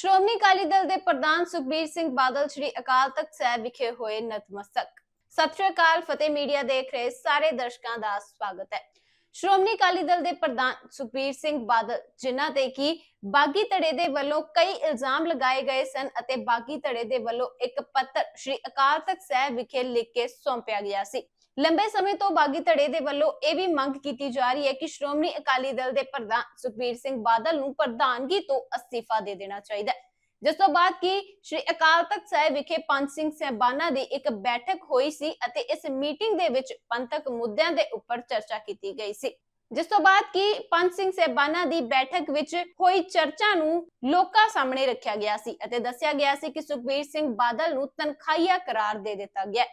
ਸ਼੍ਰੋਮਣੀ ਅਕਾਲੀ ਦਲ ਦੇ ਪ੍ਰਧਾਨ ਸੁਖਬੀਰ ਸਿੰਘ ਬਾਦਲ ਸ੍ਰੀ ਅਕਾਲ ਤਖਤ ਸਾਹਿਬ ਵਿਖੇ ਹੋਏ ਨਤਮਸਤਕ ਸਤਿ ਸ਼੍ਰੀ ਅਕਾਲ ਫਤਿਹ ਮੀਡੀਆ ਦੇਖ ਰਹੇ ਸਾਰੇ ਦਰਸ਼ਕਾਂ ਦਾ ਸਵਾਗਤ ਹੈ ਸ਼੍ਰੋਮਣੀ ਅਕਾਲੀ ਦਲ ਦੇ ਪ੍ਰਧਾਨ ਸੁਖਬੀਰ ਸਿੰਘ ਬਾਦਲ ਜਿਨ੍ਹਾਂ ਤੇ ਕੀ ਬਾਗੀ ਧੜੇ ਦੇ ਵੱਲੋਂ ਕਈ ਇਲਜ਼ਾਮ ਲਗਾਏ ਗਏ ਸਨ ਅਤੇ ਬਾਗੀ ਧੜੇ ਦੇ ਵੱਲੋਂ ਇੱਕ ਪੱਤਰ ਸ੍ਰੀ ਅਕਾਲ ਤਖਤ ਸਾਹਿਬ ਵਿਖੇ ਲਿਖ ਕੇ ਸੌਂਪਿਆ ਗਿਆ ਸੀ ਲੰਬੇ ਸਮੇਂ ਤੋਂ ਬਾਗੀ ਧੜੇ ਦੇ ਵੱਲੋਂ ਇਹ ਵੀ ਮੰਗ ਕੀਤੀ ਜਾ ਰਹੀ ਹੈ ਕਿ ਸ਼੍ਰੋਮਣੀ ਅਕਾਲੀ ਦਲ ਦੇ ਪ੍ਰਧਾਨ ਸੁਖਬੀਰ ਸਿੰਘ ਬਾਦਲ ਨੂੰ ਪ੍ਰਧਾਨਗੀ ਤੋਂ ਅਸਤੀਫਾ ਦੇ ਦੇਣਾ ਚਾਹੀਦਾ ਹੈ ਜਿਸ ਤੋਂ ਬਾਅਦ ਕਿ ਸ਼੍ਰੀ ਅਕਾਲ ਤਖਤ ਸਾਹਿਬ ਵਿਖੇ ਪੰਜ ਸਿੰਘ ਸਹਿਬਾਨਾਂ ਦੀ ਇੱਕ ਬੈਠਕ ਹੋਈ ਸੀ ਅਤੇ ਇਸ ਮੀਟਿੰਗ ਦੇ ਵਿੱਚ ਪੰਤਕ ਮੁੱਦਿਆਂ ਦੇ ਉੱਪਰ ਚਰਚਾ ਕੀਤੀ ਗਈ ਸੀ ਜਿਸ ਤੋਂ ਬਾਅਦ ਕਿ ਪੰਜ ਸਿੰਘ ਸਹਿਬਾਨਾਂ ਦੀ ਬੈਠਕ ਵਿੱਚ ਹੋਈ ਚਰਚਾ ਨੂੰ ਲੋਕਾਂ ਸਾਹਮਣੇ ਰੱਖਿਆ ਗਿਆ ਸੀ ਅਤੇ ਦੱਸਿਆ ਗਿਆ ਸੀ ਕਿ ਸੁਖਬੀਰ ਸਿੰਘ ਬਾਦਲ ਨੂੰ ਤਨਖਾਹੀਆ ਕਰਾਰ ਦੇ ਦਿੱਤਾ ਗਿਆ ਹੈ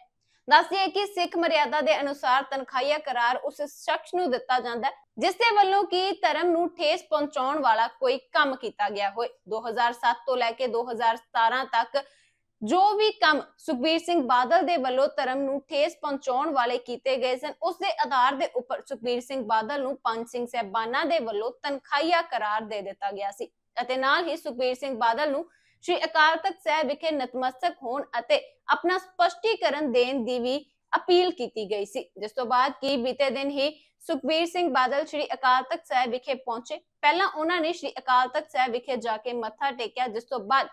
ਦੱਸ ਕਿ ਸਿੱਖ ਮਰਿਆਦਾ ਦੇ ਅਨੁਸਾਰ ਤਨਖਾਹੀਆ ਕਰਾਰ ਉਸ ਸ਼ਖਸ ਨੂੰ ਦਿੱਤਾ ਜਾਂਦਾ ਜਿਸ ਦੇ ਵੱਲੋਂ ਕਿ ਧਰਮ ਨੂੰ ਠੇਸ ਪਹੁੰਚਾਉਣ ਵਾਲਾ ਕੋਈ ਕੰਮ ਕੀਤਾ ਗਿਆ ਹੋਵੇ 2007 ਤੋਂ ਲੈ ਕੇ 2017 ਤੱਕ ਜੋ ਵੀ ਕੰਮ ਸੁਖਬੀਰ ਸਿੰਘ ਬਾਦਲ ਦੇ ਵੱਲੋਂ ਧਰਮ ਨੂੰ ਠੇਸ ਪਹੁੰਚਾਉਣ ਵਾਲੇ ਕੀਤੇ ਗਏ ਸਨ ਉਸ ਦੇ ਆਧਾਰ ਦੇ ਉੱਪਰ ਸੁਖਬੀਰ ਸਿੰਘ ਬਾਦਲ ਨੂੰ ਪੰਜ ਸਿੰਘ ਸਹਿਬਾਨਾਂ ਦੇ ਵੱਲੋਂ ਤਨਖਾਹੀਆ ਕਰਾਰ ਦੇ ਦਿੱਤਾ ਗਿਆ ਸੀ ਅਤੇ ਨਾਲ ਹੀ ਸੁਖਬੀਰ ਸਿੰਘ ਬਾਦਲ ਨੂੰ ਸ਼੍ਰੀ ਅਕਾਲ ਤਖਤ ਸਾਹਿਬ ਵਿਖੇ ਨਤਮਸਤਕ ਹੋਣ ਅਤੇ ਆਪਣਾ ਸਪਸ਼ਟੀਕਰਨ ਦੇਣ ਦੀ ਵੀ ਅਪੀਲ ਕੀਤੀ ਗਈ ਸੀ ਜਿਸ ਤੋਂ ਬਾਅਦ ਕੀ ਬੀਤੇ ਦਿਨ ਹੀ ਸੁਖਬੀਰ ਸਿੰਘ ਬਾਦਲ ਸ਼੍ਰੀ ਅਕਾਲ ਤਖਤ ਸਾਹਿਬ ਵਿਖੇ ਪਹੁੰਚੇ ਪਹਿਲਾਂ ਉਹਨਾਂ ਨੇ ਸ਼੍ਰੀ ਅਕਾਲ ਤਖਤ ਸਾਹਿਬ ਵਿਖੇ ਜਾ ਕੇ ਮੱਥਾ ਟੇਕਿਆ ਜਿਸ ਤੋਂ ਬਾਅਦ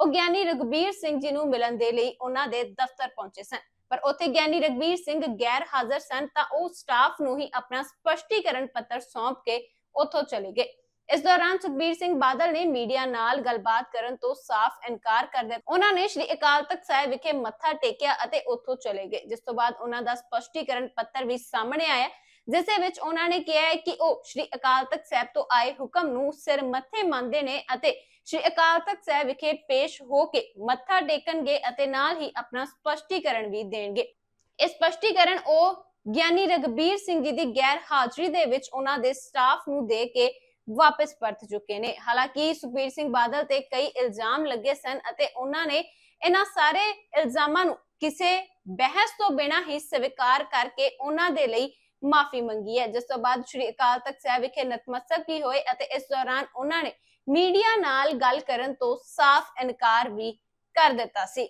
ਉਹ ਗਿਆਨੀ ਰਗਬੀਰ ਸਿੰਘ ਜੀ ਨੂੰ ਮਿਲਣ ਦੇ ਲਈ ਉਹਨਾਂ ਦੇ ਦਫ਼ਤਰ ਪਹੁੰਚੇ ਸਨ ਪਰ ਉੱਥੇ ਗਿਆਨੀ ਰਗਬੀਰ ਸਿੰਘ ਗੈਰ ਹਾਜ਼ਰ ਸਨ ਤਾਂ ਉਹ ਸਟਾਫ ਨੂੰ ਹੀ ਆਪਣਾ ਸਪਸ਼ਟੀਕਰਨ ਪੱਤਰ ਸੌਂਪ ਕੇ ਉੱਥੋਂ ਚਲੇ ਗਏ ਇਸ ਦੌਰਾਨ ਸੁਖਬੀਰ ਸਿੰਘ ਬਾਦਲ ਨੇ ਮੀਡੀਆ ਨਾਲ ਗੱਲਬਾਤ ਕਰਨ ਤੋਂ ਸਾਫ਼ ਇਨਕਾਰ ਕਰ ਦਿੱਤਾ ਉਹਨਾਂ ਨੇ ਸ਼੍ਰੀ ਅਕਾਲ ਤਖਤ ਸਾਹਿਬ ਵਿਖੇ ਮੱਥਾ ਟੇਕਿਆ ਅਤੇ ਉੱਥੋਂ ਚਲੇ ਗਏ ਜਿਸ ਤੋਂ ਬਾਅਦ ਉਹਨਾਂ ਦਾ ਸਪਸ਼ਟੀਕਰਨ ਪੱਤਰ ਵੀ ਸਾਹਮਣੇ ਆਇਆ ਜਿਸ ਵਿੱਚ ਉਹਨਾਂ ਨੇ ਕਿਹਾ ਹੈ ਕਿ ਉਹ ਸ਼੍ਰੀ ਅਕਾਲ ਤਖਤ ਸਾਹਿਬ ਤੋਂ ਆਏ ਹੁਕਮ ਨੂੰ ਸਿਰ ਮੱਥੇ ਮੰਨਦੇ ਨੇ ਅਤੇ ਸ਼੍ਰੀ ਅਕਾਲ ਤਖਤ ਸਾਹਿਬ ਵਿਖੇ ਪੇਸ਼ ਹੋ ਕੇ ਮੱਥਾ ਟੇਕਣਗੇ ਅਤੇ ਨਾਲ ਹੀ ਆਪਣਾ ਸਪਸ਼ਟੀਕਰਨ ਵੀ ਦੇਣਗੇ ਇਹ ਸਪਸ਼ਟੀਕਰਨ ਉਹ ਗਿਆਨੀ ਰਗਬੀਰ ਸਿੰਘ ਜੀ ਦੀ ਗੈਰ ਹਾਜ਼ਰੀ ਦੇ ਵਿੱਚ ਉਹਨਾਂ ਦੇ ਸਟਾਫ ਨੂੰ ਦੇ ਕੇ ਵਾਪਸ ਪਰਤ ਚੁੱਕੇ ਨੇ ਹਾਲਾਂਕਿ ਸੁਖਬੀਰ ਸਿੰਘ ਬਾਦਲ ਤੇ ਕਈ ਇਲਜ਼ਾਮ ਲੱਗੇ ਸਨ ਅਤੇ ਉਹਨਾਂ ਨੇ ਇਹਨਾਂ ਸਾਰੇ ਇਲਜ਼ਾਮਾਂ ਨੂੰ ਕਿਸੇ ਬਹਿਸ ਤੋਂ ਬਿਨਾਂ ਹੀ ਸਵੀਕਾਰ ਕਰਕੇ ਉਹਨਾਂ ਦੇ ਲਈ ਮਾਫੀ ਮੰਗੀ ਹੈ ਜਿਸ ਤੋਂ ਬਾਅਦ ਸ਼੍ਰੀ ਅਕਾਲ ਤਖਤ ਸਾਹਿਬ ਵਿਖੇ ਨਤਮਸਤਕ ਵੀ ਹੋਏ ਅਤੇ ਇਸ ਦੌਰਾਨ ਉਹਨਾਂ ਨੇ ਮੀਡੀਆ ਨਾਲ ਗੱਲ ਕਰਨ ਤੋਂ ਸਾਫ਼ ਇਨਕਾਰ ਵੀ ਕਰ ਦਿੱਤਾ ਸੀ